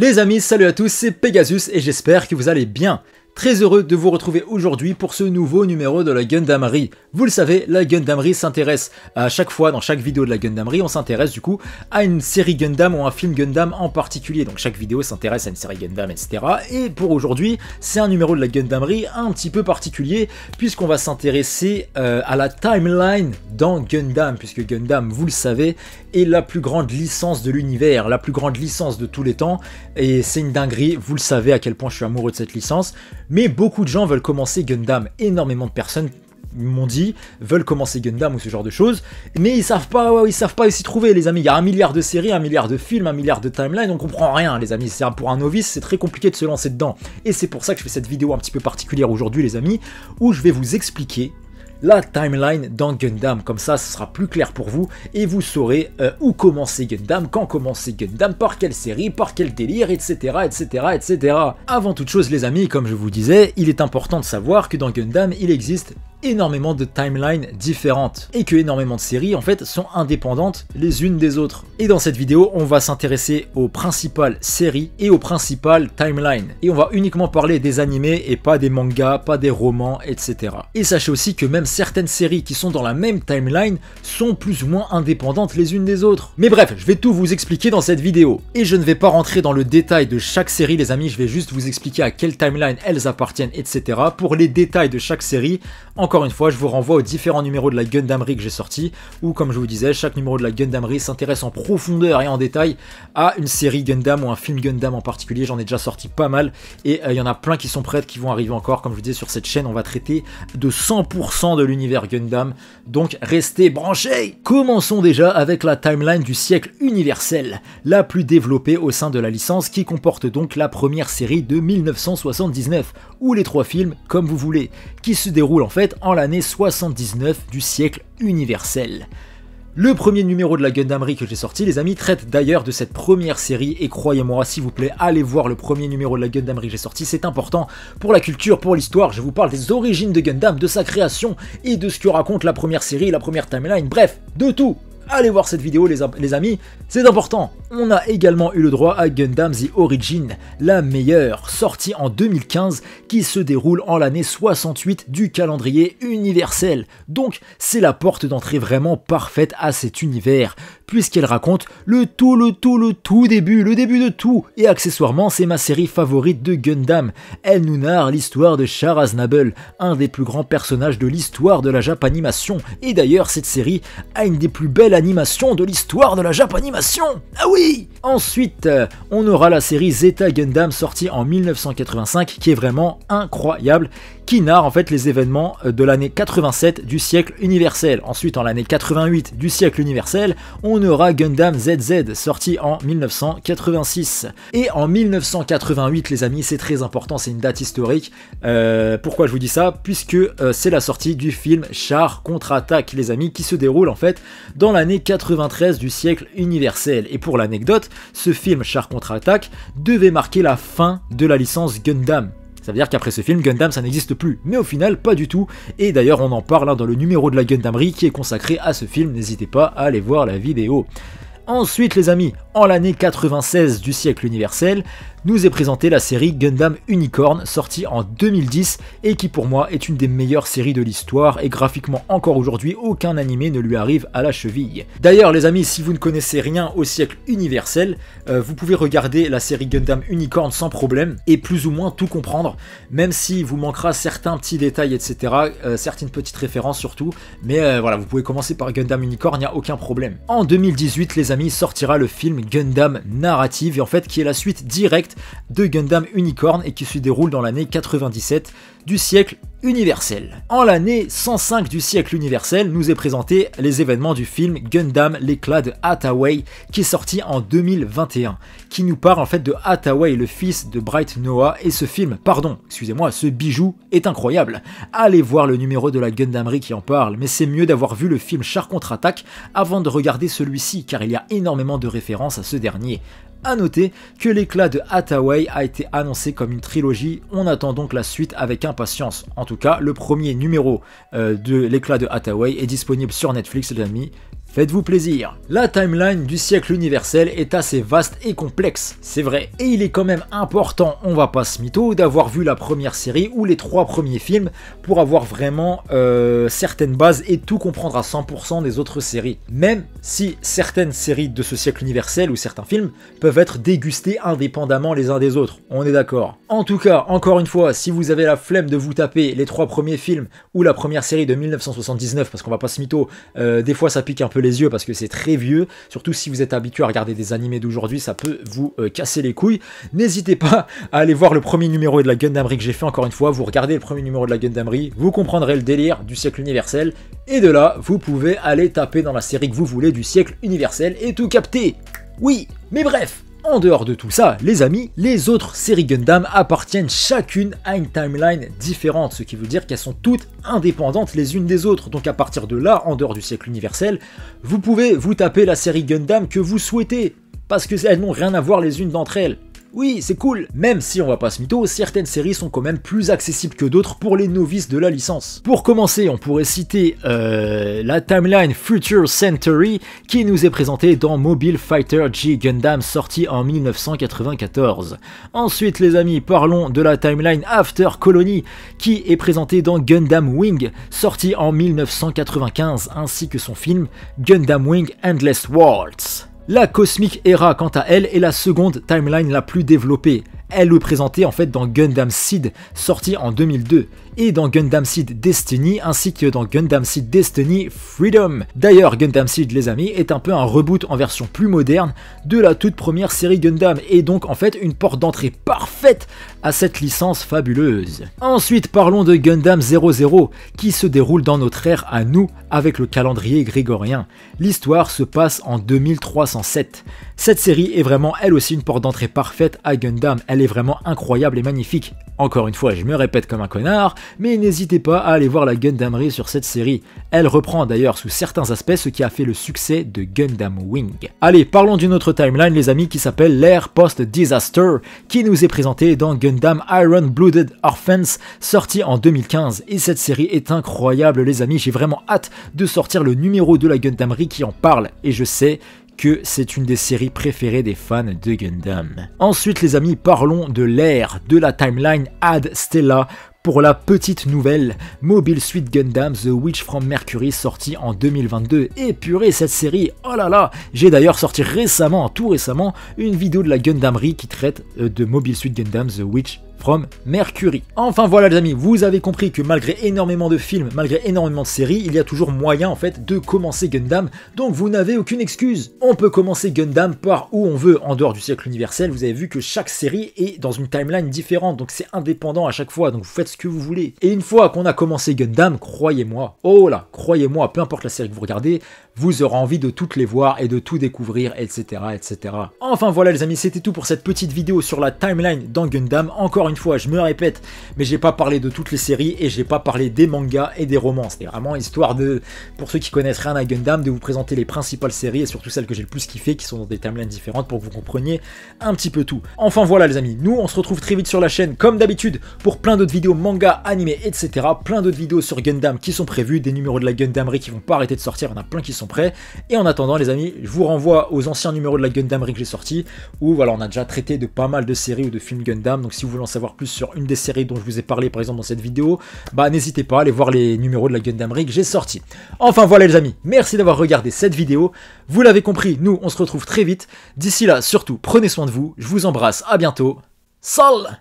Les amis, salut à tous, c'est Pegasus et j'espère que vous allez bien. Très heureux de vous retrouver aujourd'hui pour ce nouveau numéro de la Gundamry. Vous le savez, la Gundamry s'intéresse à chaque fois dans chaque vidéo de la Gundamry, on s'intéresse du coup à une série Gundam ou un film Gundam en particulier. Donc chaque vidéo s'intéresse à une série Gundam, etc. Et pour aujourd'hui, c'est un numéro de la Gundamry un petit peu particulier puisqu'on va s'intéresser euh, à la timeline dans Gundam, puisque Gundam, vous le savez, est la plus grande licence de l'univers, la plus grande licence de tous les temps. Et c'est une dinguerie, vous le savez à quel point je suis amoureux de cette licence. Mais beaucoup de gens veulent commencer Gundam, énormément de personnes m'ont dit, veulent commencer Gundam ou ce genre de choses, mais ils savent pas, ils savent pas s'y trouver, les amis. Il y a un milliard de séries, un milliard de films, un milliard de timelines, on comprend rien, les amis. C'est pour un novice, c'est très compliqué de se lancer dedans. Et c'est pour ça que je fais cette vidéo un petit peu particulière aujourd'hui, les amis, où je vais vous expliquer la timeline dans Gundam. Comme ça, ce sera plus clair pour vous et vous saurez euh, où commencer Gundam, quand commencer Gundam, par quelle série, par quel délire, etc., etc., etc. Avant toute chose, les amis, comme je vous disais, il est important de savoir que dans Gundam, il existe énormément de timelines différentes et que énormément de séries en fait sont indépendantes les unes des autres. Et dans cette vidéo, on va s'intéresser aux principales séries et aux principales timelines et on va uniquement parler des animés et pas des mangas, pas des romans, etc. Et sachez aussi que même certaines séries qui sont dans la même timeline sont plus ou moins indépendantes les unes des autres. Mais bref, je vais tout vous expliquer dans cette vidéo et je ne vais pas rentrer dans le détail de chaque série les amis, je vais juste vous expliquer à quelle timeline elles appartiennent, etc. Pour les détails de chaque série, en encore une fois, je vous renvoie aux différents numéros de la Gundamry que j'ai sorti, où comme je vous disais, chaque numéro de la Gundamry s'intéresse en profondeur et en détail à une série Gundam ou un film Gundam en particulier, j'en ai déjà sorti pas mal, et euh, il y en a plein qui sont prêtes, qui vont arriver encore, comme je vous disais sur cette chaîne, on va traiter de 100% de l'univers Gundam, donc restez branchés Commençons déjà avec la timeline du siècle universel, la plus développée au sein de la licence, qui comporte donc la première série de 1979, ou les trois films, comme vous voulez, qui se déroulent en fait en l'année 79 du siècle universel. Le premier numéro de la Gundamry que j'ai sorti, les amis, traite d'ailleurs de cette première série, et croyez-moi, s'il vous plaît, allez voir le premier numéro de la Gundamry que j'ai sorti, c'est important pour la culture, pour l'histoire, je vous parle des origines de Gundam, de sa création, et de ce que raconte la première série, la première timeline, bref, de tout allez voir cette vidéo les, amis, c'est important. On a également eu le droit à Gundam The Origin, la meilleure, sortie en 2015, qui se déroule en l'année 68 du calendrier universel. Donc c'est la porte d'entrée vraiment parfaite à cet univers, puisqu'elle raconte le tout, le tout, le tout début, le début de tout. Et accessoirement, c'est ma série favorite de Gundam. Elle nous narre l'histoire de Char Aznable, un des plus grands personnages de l'histoire de la animation. Et d'ailleurs, cette série a une des plus belles Animation de l'histoire de la Japanimation Ah oui Ensuite, euh, on aura la série Zeta Gundam sortie en 1985 qui est vraiment incroyable qui narre en fait les événements euh, de l'année 87 du siècle universel. Ensuite, en l'année 88 du siècle universel, on aura Gundam ZZ, sorti en 1986. Et en 1988, les amis, c'est très important, c'est une date historique. Euh, pourquoi je vous dis ça Puisque euh, c'est la sortie du film Char contre-attaque, les amis, qui se déroule en fait dans l'année 93 du siècle universel. Et pour l'anecdote, ce film Char contre-attaque devait marquer la fin de la licence Gundam cest à dire qu'après ce film, Gundam ça n'existe plus. Mais au final, pas du tout. Et d'ailleurs, on en parle hein, dans le numéro de la Gundamry qui est consacré à ce film. N'hésitez pas à aller voir la vidéo. Ensuite, les amis, en l'année 96 du siècle universel, nous est présentée la série Gundam Unicorn, sortie en 2010 et qui pour moi est une des meilleures séries de l'histoire et graphiquement encore aujourd'hui aucun animé ne lui arrive à la cheville. D'ailleurs les amis, si vous ne connaissez rien au siècle universel, euh, vous pouvez regarder la série Gundam Unicorn sans problème et plus ou moins tout comprendre, même si vous manquera certains petits détails, etc., euh, certaines petites références surtout, mais euh, voilà, vous pouvez commencer par Gundam Unicorn, il n'y a aucun problème. En 2018 les amis, sortira le film Gundam Narrative et en fait qui est la suite directe de Gundam Unicorn et qui se déroule dans l'année 97 du siècle universel. En l'année 105 du siècle universel nous est présenté les événements du film Gundam l'éclat de Hathaway qui est sorti en 2021, qui nous parle en fait de Hathaway le fils de Bright Noah et ce film, pardon, excusez-moi, ce bijou est incroyable. Allez voir le numéro de la Gundamry qui en parle, mais c'est mieux d'avoir vu le film Char contre-attaque avant de regarder celui-ci car il y a énormément de références à ce dernier. À noter que l'éclat de Hathaway a été annoncé comme une trilogie, on attend donc la suite avec impatience. En tout cas, le premier numéro euh, de l'éclat de Hathaway est disponible sur Netflix les amis, Faites-vous plaisir. La timeline du siècle universel est assez vaste et complexe, c'est vrai, et il est quand même important, on va pas se mytho, d'avoir vu la première série ou les trois premiers films pour avoir vraiment euh, certaines bases et tout comprendre à 100% des autres séries. Même si certaines séries de ce siècle universel ou certains films peuvent être dégustés indépendamment les uns des autres, on est d'accord. En tout cas, encore une fois, si vous avez la flemme de vous taper les trois premiers films ou la première série de 1979, parce qu'on va pas se mytho, euh, des fois ça pique un peu les yeux parce que c'est très vieux. Surtout si vous êtes habitué à regarder des animés d'aujourd'hui, ça peut vous euh, casser les couilles. N'hésitez pas à aller voir le premier numéro de la Gundamry que j'ai fait encore une fois. Vous regardez le premier numéro de la Gundamry, vous comprendrez le délire du siècle universel. Et de là, vous pouvez aller taper dans la série que vous voulez du siècle universel et tout capter. Oui, mais bref, en dehors de tout ça, les amis, les autres séries Gundam appartiennent chacune à une timeline différente, ce qui veut dire qu'elles sont toutes indépendantes les unes des autres. Donc à partir de là, en dehors du siècle universel, vous pouvez vous taper la série Gundam que vous souhaitez, parce qu'elles n'ont rien à voir les unes d'entre elles. Oui, c'est cool. Même si on va pas se mytho, certaines séries sont quand même plus accessibles que d'autres pour les novices de la licence. Pour commencer, on pourrait citer euh, la timeline Future Century qui nous est présentée dans Mobile Fighter G Gundam sorti en 1994. Ensuite, les amis, parlons de la timeline After Colony qui est présentée dans Gundam Wing sorti en 1995 ainsi que son film Gundam Wing Endless Worlds. La Cosmic Era, quant à elle, est la seconde timeline la plus développée. Elle le présentée en fait dans Gundam Seed, sorti en 2002 et dans Gundam Seed Destiny ainsi que dans Gundam Seed Destiny Freedom. D'ailleurs, Gundam Seed les amis est un peu un reboot en version plus moderne de la toute première série Gundam et donc en fait une porte d'entrée parfaite à cette licence fabuleuse. Ensuite, parlons de Gundam 00 qui se déroule dans notre ère à nous avec le calendrier grégorien. L'histoire se passe en 2307. Cette série est vraiment elle aussi une porte d'entrée parfaite à Gundam, elle est vraiment incroyable et magnifique. Encore une fois, je me répète comme un connard, mais n'hésitez pas à aller voir la Gundamry sur cette série. Elle reprend d'ailleurs sous certains aspects ce qui a fait le succès de Gundam Wing. Allez, parlons d'une autre timeline les amis qui s'appelle l'ère post-disaster qui nous est présentée dans Gundam Iron Blooded Orphans sorti en 2015 et cette série est incroyable les amis, j'ai vraiment hâte de sortir le numéro de la Gundamry qui en parle et je sais que c'est une des séries préférées des fans de Gundam. Ensuite les amis, parlons de l'ère de la timeline Ad Stella pour la petite nouvelle, Mobile Suit Gundam The Witch from Mercury sorti en 2022. Et purée cette série, oh là là J'ai d'ailleurs sorti récemment, tout récemment, une vidéo de la Gundamerie qui traite euh, de Mobile Suit Gundam The Witch from Mercury. Enfin voilà les amis, vous avez compris que malgré énormément de films, malgré énormément de séries, il y a toujours moyen en fait de commencer Gundam, donc vous n'avez aucune excuse. On peut commencer Gundam par où on veut, en dehors du siècle universel, vous avez vu que chaque série est dans une timeline différente, donc c'est indépendant à chaque fois, donc vous faites ce que vous voulez. Et une fois qu'on a commencé Gundam, croyez-moi, oh là, croyez-moi, peu importe la série que vous regardez, vous aurez envie de toutes les voir et de tout découvrir, etc. etc. Enfin voilà les amis, c'était tout pour cette petite vidéo sur la timeline dans Gundam, encore une fois, je me répète, mais j'ai pas parlé de toutes les séries et j'ai pas parlé des mangas et des romans. C'est vraiment histoire de, pour ceux qui connaissent rien à Gundam, de vous présenter les principales séries et surtout celles que j'ai le plus kiffé, qui sont dans des timelines différentes pour que vous compreniez un petit peu tout. Enfin voilà les amis, nous on se retrouve très vite sur la chaîne comme d'habitude pour plein d'autres vidéos manga, animés, etc. Plein d'autres vidéos sur Gundam qui sont prévues, des numéros de la Gundamerie qui vont pas arrêter de sortir, On en a plein qui sont prêts. Et en attendant les amis, je vous renvoie aux anciens numéros de la Gundamerie que j'ai sorti, où voilà on a déjà traité de pas mal de séries ou de films Gundam, donc si vous voulez plus sur une des séries dont je vous ai parlé par exemple dans cette vidéo, bah n'hésitez pas à aller voir les numéros de la Gundam Rig j'ai sorti. Enfin voilà les amis, merci d'avoir regardé cette vidéo. Vous l'avez compris, nous on se retrouve très vite. D'ici là, surtout, prenez soin de vous. Je vous embrasse, à bientôt. sal